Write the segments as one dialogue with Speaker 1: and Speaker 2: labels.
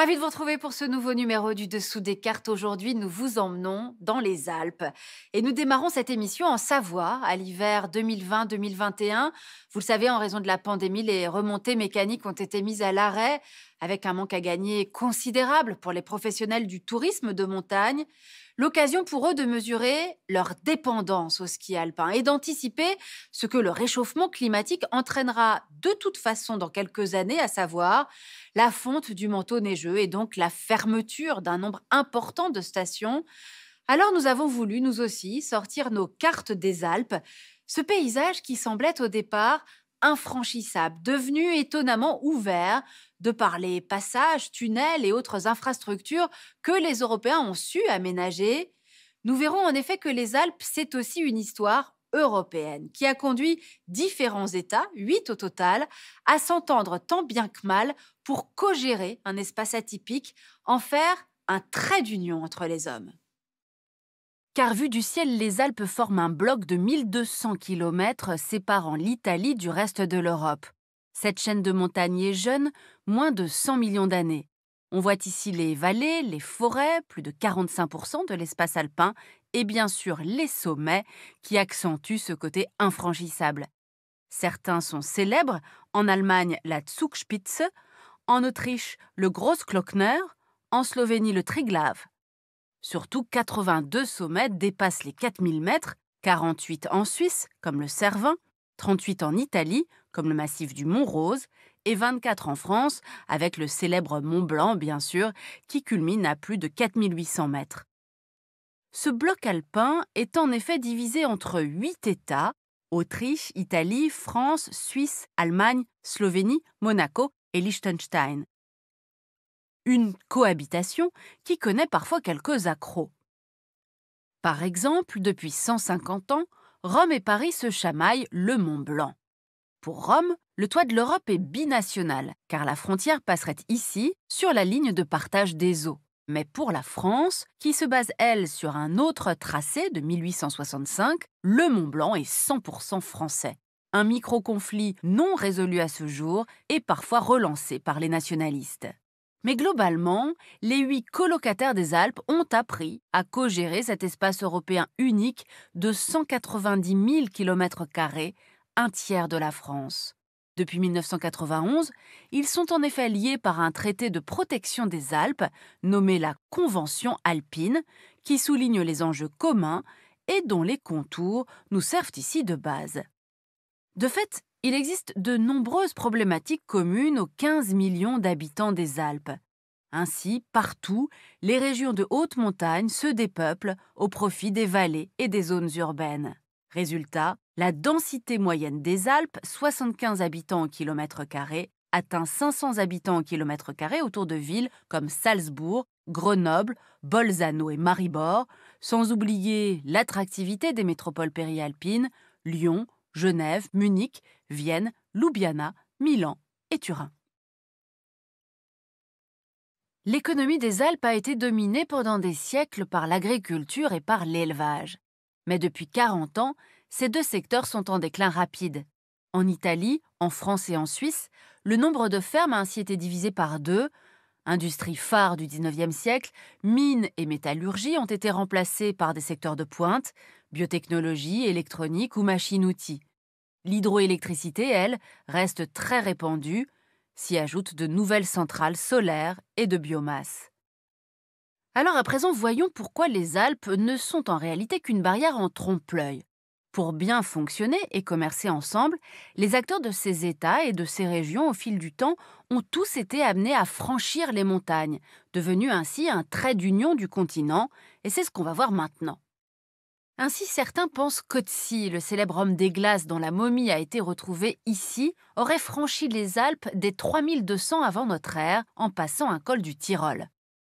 Speaker 1: Ravi de vous retrouver pour ce nouveau numéro du Dessous des cartes. Aujourd'hui, nous vous emmenons dans les Alpes et nous démarrons cette émission en Savoie à l'hiver 2020-2021. Vous le savez, en raison de la pandémie, les remontées mécaniques ont été mises à l'arrêt avec un manque à gagner considérable pour les professionnels du tourisme de montagne l'occasion pour eux de mesurer leur dépendance au ski alpin et d'anticiper ce que le réchauffement climatique entraînera de toute façon dans quelques années, à savoir la fonte du manteau neigeux et donc la fermeture d'un nombre important de stations. Alors nous avons voulu, nous aussi, sortir nos cartes des Alpes, ce paysage qui semblait au départ infranchissable, devenu étonnamment ouvert de par les passages, tunnels et autres infrastructures que les Européens ont su aménager. Nous verrons en effet que les Alpes, c'est aussi une histoire européenne qui a conduit différents États, huit au total, à s'entendre tant bien que mal pour co-gérer un espace atypique, en faire un trait d'union entre les hommes car vu du ciel, les Alpes forment un bloc de 1200 km séparant l'Italie du reste de l'Europe. Cette chaîne de montagnes est jeune, moins de 100 millions d'années. On voit ici les vallées, les forêts, plus de 45% de l'espace alpin, et bien sûr les sommets qui accentuent ce côté infranchissable. Certains sont célèbres, en Allemagne la Zugspitze, en Autriche le Grossglockner, en Slovénie le Triglav. Surtout, 82 sommets dépassent les 4000 mètres, 48 en Suisse, comme le Cervin, 38 en Italie, comme le massif du Mont Rose, et 24 en France, avec le célèbre Mont Blanc, bien sûr, qui culmine à plus de 4800 mètres. Ce bloc alpin est en effet divisé entre 8 États, Autriche, Italie, France, Suisse, Allemagne, Slovénie, Monaco et Liechtenstein, une cohabitation qui connaît parfois quelques accros. Par exemple, depuis 150 ans, Rome et Paris se chamaillent le Mont Blanc. Pour Rome, le toit de l'Europe est binational, car la frontière passerait ici, sur la ligne de partage des eaux. Mais pour la France, qui se base, elle, sur un autre tracé de 1865, le Mont Blanc est 100% français. Un micro-conflit non résolu à ce jour et parfois relancé par les nationalistes. Mais globalement, les huit colocataires des Alpes ont appris à co-gérer cet espace européen unique de 190 000 km, un tiers de la France. Depuis 1991, ils sont en effet liés par un traité de protection des Alpes, nommé la Convention alpine, qui souligne les enjeux communs et dont les contours nous servent ici de base. De fait, il existe de nombreuses problématiques communes aux 15 millions d'habitants des Alpes. Ainsi, partout, les régions de haute montagne se dépeuplent au profit des vallées et des zones urbaines. Résultat, la densité moyenne des Alpes, 75 habitants au kilomètre carré, atteint 500 habitants au kilomètre carré autour de villes comme Salzbourg, Grenoble, Bolzano et Maribor, sans oublier l'attractivité des métropoles périalpines, Lyon, Genève, Munich, Vienne, Ljubljana, Milan et Turin. L'économie des Alpes a été dominée pendant des siècles par l'agriculture et par l'élevage. Mais depuis 40 ans, ces deux secteurs sont en déclin rapide. En Italie, en France et en Suisse, le nombre de fermes a ainsi été divisé par deux. Industries phares du 19e siècle, mines et métallurgie ont été remplacées par des secteurs de pointe, biotechnologie, électronique ou machines-outils. L'hydroélectricité, elle, reste très répandue, s'y ajoutent de nouvelles centrales solaires et de biomasse. Alors à présent, voyons pourquoi les Alpes ne sont en réalité qu'une barrière en trompe-l'œil. Pour bien fonctionner et commercer ensemble, les acteurs de ces États et de ces régions au fil du temps ont tous été amenés à franchir les montagnes, devenus ainsi un trait d'union du continent, et c'est ce qu'on va voir maintenant. Ainsi, certains pensent qu'Otzi, le célèbre homme des glaces dont la momie a été retrouvée ici, aurait franchi les Alpes dès 3200 avant notre ère, en passant un col du Tyrol.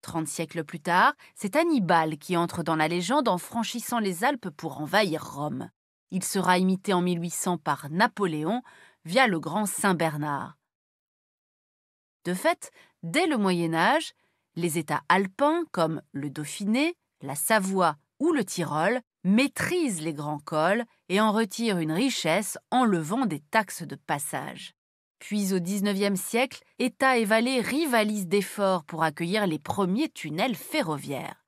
Speaker 1: Trente siècles plus tard, c'est Hannibal qui entre dans la légende en franchissant les Alpes pour envahir Rome. Il sera imité en 1800 par Napoléon via le grand Saint-Bernard. De fait, dès le Moyen Âge, les États alpins comme le Dauphiné, la Savoie ou le Tyrol maîtrise les grands cols et en retire une richesse en levant des taxes de passage. Puis au XIXe siècle, États et vallées rivalisent d'efforts pour accueillir les premiers tunnels ferroviaires.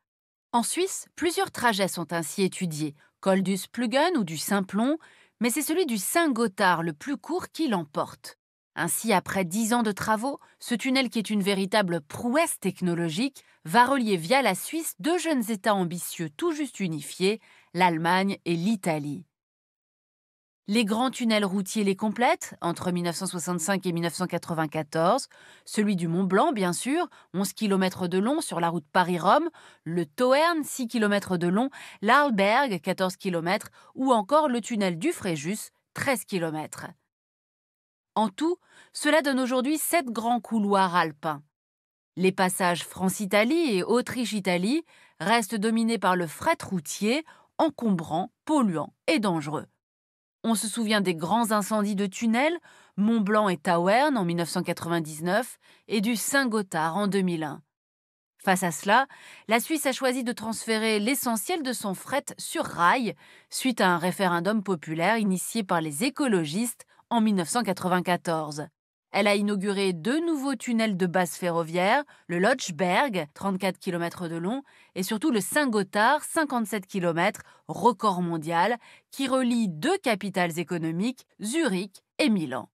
Speaker 1: En Suisse, plusieurs trajets sont ainsi étudiés, col du Splugen ou du Simplon, mais c'est celui du Saint-Gothard le plus court qui l'emporte. Ainsi, après dix ans de travaux, ce tunnel qui est une véritable prouesse technologique va relier via la Suisse deux jeunes États ambitieux tout juste unifiés, l'Allemagne et l'Italie. Les grands tunnels routiers les complètent entre 1965 et 1994, celui du Mont Blanc bien sûr, 11 km de long sur la route Paris-Rome, le Toerne 6 km de long, l'Arlberg 14 km ou encore le tunnel du Fréjus 13 km. En tout, cela donne aujourd'hui sept grands couloirs alpins. Les passages France-Italie et Autriche-Italie restent dominés par le fret routier, encombrant, polluant et dangereux. On se souvient des grands incendies de tunnels, Mont-Blanc et Taouerne en 1999 et du Saint-Gothard en 2001. Face à cela, la Suisse a choisi de transférer l'essentiel de son fret sur rail suite à un référendum populaire initié par les écologistes en 1994. Elle a inauguré deux nouveaux tunnels de base ferroviaire, le Lodgeberg, 34 km de long, et surtout le Saint-Gothard, 57 km, record mondial, qui relie deux capitales économiques, Zurich et Milan.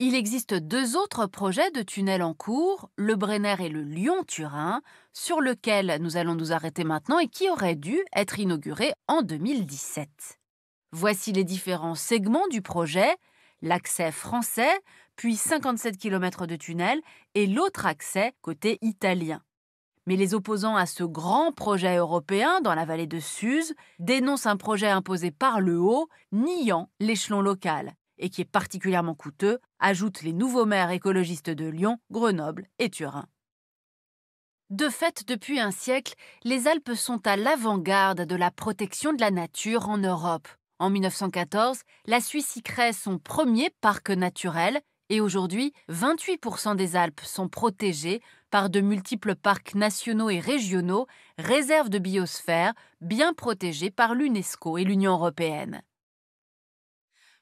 Speaker 1: Il existe deux autres projets de tunnels en cours, le Brenner et le Lyon-Turin, sur lequel nous allons nous arrêter maintenant et qui auraient dû être inaugurés en 2017. Voici les différents segments du projet l'accès français, puis 57 km de tunnel, et l'autre accès côté italien. Mais les opposants à ce grand projet européen dans la vallée de Suse dénoncent un projet imposé par le haut, niant l'échelon local, et qui est particulièrement coûteux, ajoutent les nouveaux maires écologistes de Lyon, Grenoble et Turin. De fait, depuis un siècle, les Alpes sont à l'avant-garde de la protection de la nature en Europe. En 1914, la Suisse y crée son premier parc naturel et aujourd'hui, 28% des Alpes sont protégées par de multiples parcs nationaux et régionaux, réserves de biosphère, bien protégées par l'UNESCO et l'Union européenne.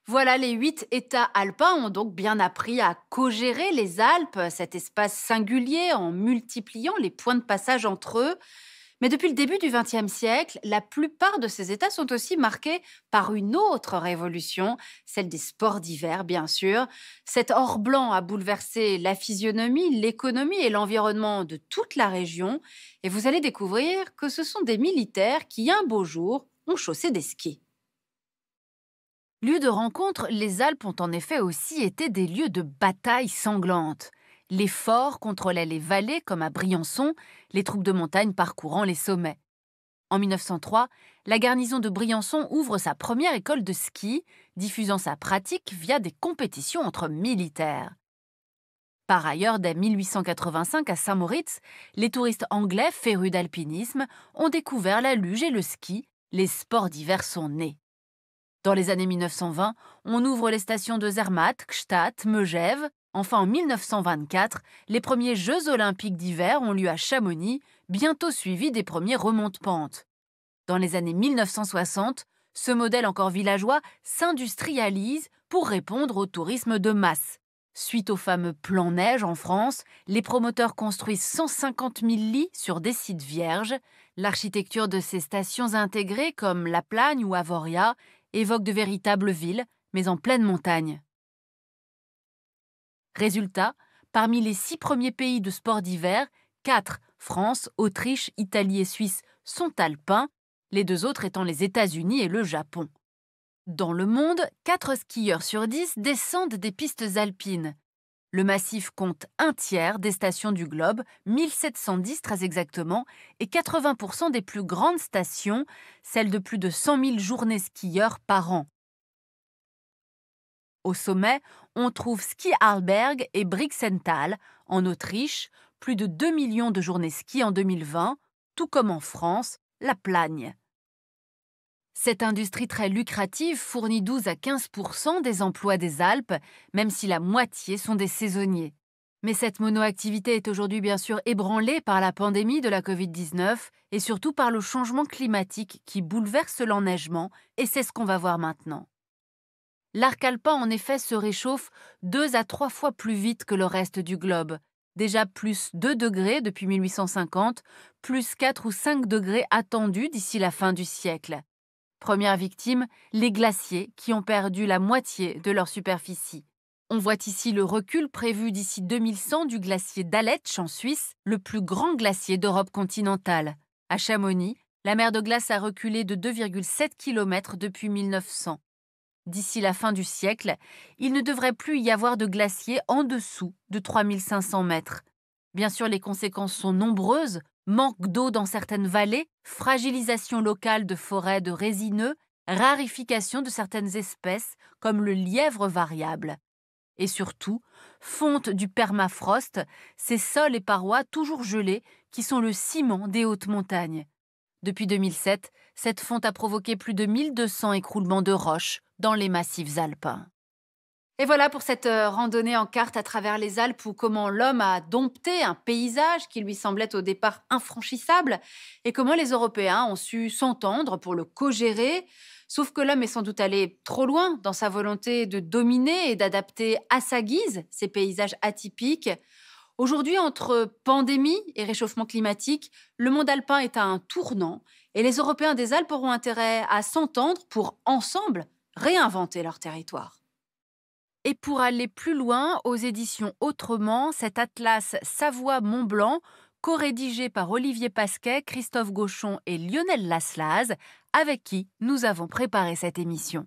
Speaker 1: Voilà, les huit États alpins ont donc bien appris à co-gérer les Alpes, cet espace singulier, en multipliant les points de passage entre eux. Mais depuis le début du XXe siècle, la plupart de ces États sont aussi marqués par une autre révolution, celle des sports d'hiver, bien sûr. Cet or blanc a bouleversé la physionomie, l'économie et l'environnement de toute la région. Et vous allez découvrir que ce sont des militaires qui, un beau jour, ont chaussé des skis. Lieux de rencontre, les Alpes ont en effet aussi été des lieux de batailles sanglantes. Les forts contrôlaient les vallées comme à Briançon, les troupes de montagne parcourant les sommets. En 1903, la garnison de Briançon ouvre sa première école de ski, diffusant sa pratique via des compétitions entre militaires. Par ailleurs, dès 1885 à Saint-Moritz, les touristes anglais férus d'alpinisme ont découvert la luge et le ski, les sports d'hiver sont nés. Dans les années 1920, on ouvre les stations de Zermatt, Kstatt, Megève, Enfin, en 1924, les premiers Jeux olympiques d'hiver ont lieu à Chamonix, bientôt suivis des premiers remontes-pentes. Dans les années 1960, ce modèle encore villageois s'industrialise pour répondre au tourisme de masse. Suite au fameux plan neige en France, les promoteurs construisent 150 000 lits sur des sites vierges. L'architecture de ces stations intégrées, comme La Plagne ou Avoria, évoque de véritables villes, mais en pleine montagne. Résultat, parmi les six premiers pays de sport d'hiver, 4, France, Autriche, Italie et Suisse, sont alpins, les deux autres étant les États-Unis et le Japon. Dans le monde, 4 skieurs sur 10 descendent des pistes alpines. Le massif compte un tiers des stations du globe, 1710 très exactement, et 80% des plus grandes stations, celles de plus de 100 000 journées skieurs par an. Au sommet, on trouve Ski Arlberg et Brixenthal, en Autriche, plus de 2 millions de journées ski en 2020, tout comme en France, la Plagne. Cette industrie très lucrative fournit 12 à 15 des emplois des Alpes, même si la moitié sont des saisonniers. Mais cette monoactivité est aujourd'hui bien sûr ébranlée par la pandémie de la Covid-19 et surtout par le changement climatique qui bouleverse l'enneigement, et c'est ce qu'on va voir maintenant. L'arc alpin en effet se réchauffe deux à trois fois plus vite que le reste du globe, déjà plus 2 degrés depuis 1850, plus 4 ou 5 degrés attendus d'ici la fin du siècle. Première victime, les glaciers qui ont perdu la moitié de leur superficie. On voit ici le recul prévu d'ici 2100 du glacier d'Aletsch en Suisse, le plus grand glacier d'Europe continentale. À Chamonix, la mer de glace a reculé de 2,7 km depuis 1900. D'ici la fin du siècle, il ne devrait plus y avoir de glaciers en dessous de 3500 mètres. Bien sûr, les conséquences sont nombreuses manque d'eau dans certaines vallées, fragilisation locale de forêts de résineux, rarification de certaines espèces comme le lièvre variable. Et surtout, fonte du permafrost, ces sols et parois toujours gelés qui sont le ciment des hautes montagnes. Depuis 2007, cette fonte a provoqué plus de 1200 écroulements de roches dans les massifs alpins. Et voilà pour cette euh, randonnée en carte à travers les Alpes où comment l'homme a dompté un paysage qui lui semblait au départ infranchissable et comment les Européens ont su s'entendre pour le co-gérer. Sauf que l'homme est sans doute allé trop loin dans sa volonté de dominer et d'adapter à sa guise ces paysages atypiques. Aujourd'hui, entre pandémie et réchauffement climatique, le monde alpin est à un tournant et les Européens des Alpes auront intérêt à s'entendre pour, ensemble, réinventer leur territoire. Et pour aller plus loin, aux éditions Autrement, cet atlas Savoie-Mont Blanc, co-rédigé par Olivier Pasquet, Christophe Gauchon et Lionel Laslaz, avec qui nous avons préparé cette émission.